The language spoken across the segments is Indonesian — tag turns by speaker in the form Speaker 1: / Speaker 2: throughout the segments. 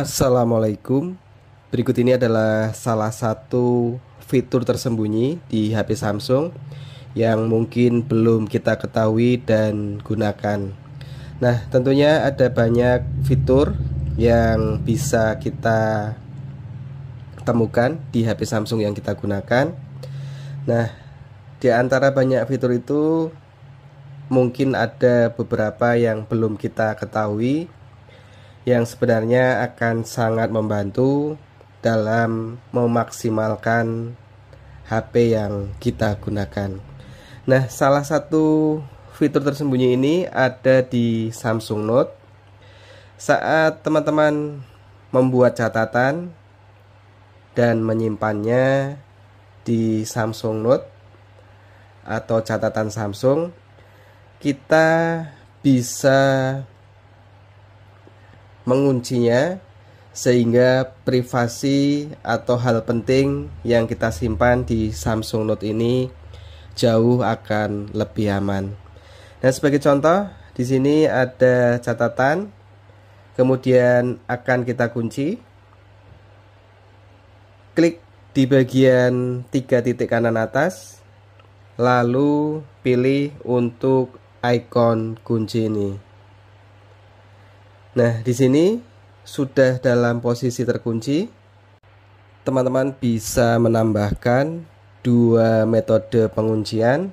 Speaker 1: Assalamualaikum. Berikut ini adalah salah satu fitur tersembunyi di HP Samsung yang mungkin belum kita ketahui dan gunakan. Nah, tentunya ada banyak fitur yang bisa kita temukan di HP Samsung yang kita gunakan. Nah, di antara banyak fitur itu mungkin ada beberapa yang belum kita ketahui yang sebenarnya akan sangat membantu dalam memaksimalkan HP yang kita gunakan. Nah, salah satu fitur tersembunyi ini ada di Samsung Note. Saat teman-teman membuat catatan dan menyimpannya di Samsung Note atau catatan Samsung, kita bisa menguncinya sehingga privasi atau hal penting yang kita simpan di Samsung Note ini jauh akan lebih aman. Nah sebagai contoh, di sini ada catatan, kemudian akan kita kunci. Klik di bagian tiga titik kanan atas, lalu pilih untuk ikon kunci ini. Nah, di sini sudah dalam posisi terkunci. Teman-teman bisa menambahkan dua metode penguncian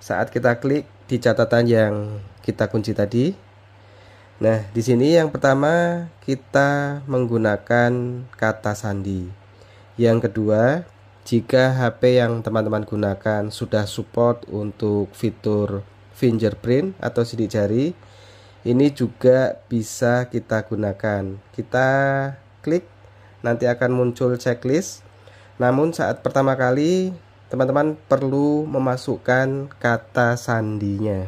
Speaker 1: saat kita klik di catatan yang kita kunci tadi. Nah, di sini yang pertama kita menggunakan kata sandi. Yang kedua, jika HP yang teman-teman gunakan sudah support untuk fitur fingerprint atau sidik jari, ini juga bisa kita gunakan kita klik nanti akan muncul checklist namun saat pertama kali teman-teman perlu memasukkan kata sandinya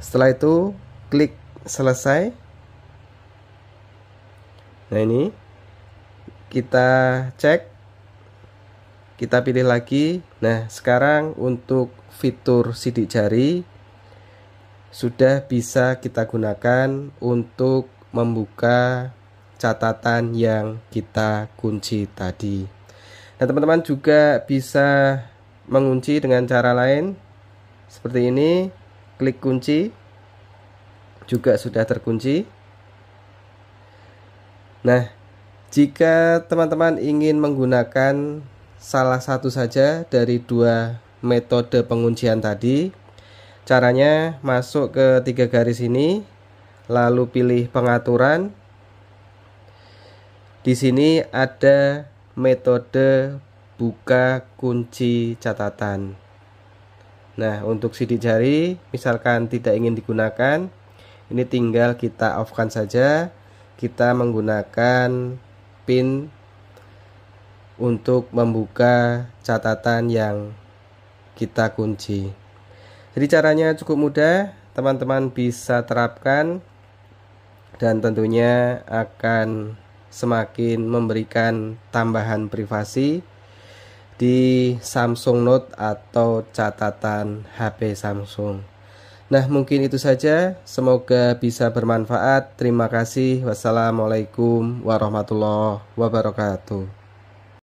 Speaker 1: setelah itu klik selesai nah ini kita cek kita pilih lagi nah sekarang untuk fitur sidik jari sudah bisa kita gunakan untuk membuka catatan yang kita kunci tadi. Nah, teman-teman juga bisa mengunci dengan cara lain seperti ini. Klik kunci juga sudah terkunci. Nah, jika teman-teman ingin menggunakan salah satu saja dari dua metode penguncian tadi, Caranya masuk ke tiga garis ini, lalu pilih pengaturan. Di sini ada metode buka kunci catatan. Nah, untuk sidik jari misalkan tidak ingin digunakan, ini tinggal kita off-kan saja. Kita menggunakan pin untuk membuka catatan yang kita kunci. Jadi caranya cukup mudah, teman-teman bisa terapkan dan tentunya akan semakin memberikan tambahan privasi di Samsung Note atau catatan HP Samsung. Nah, mungkin itu saja. Semoga bisa bermanfaat. Terima kasih. Wassalamualaikum warahmatullahi wabarakatuh.